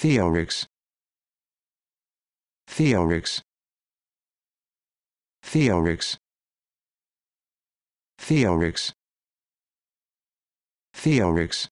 Theorix Theorix Theorix Theorix Theorix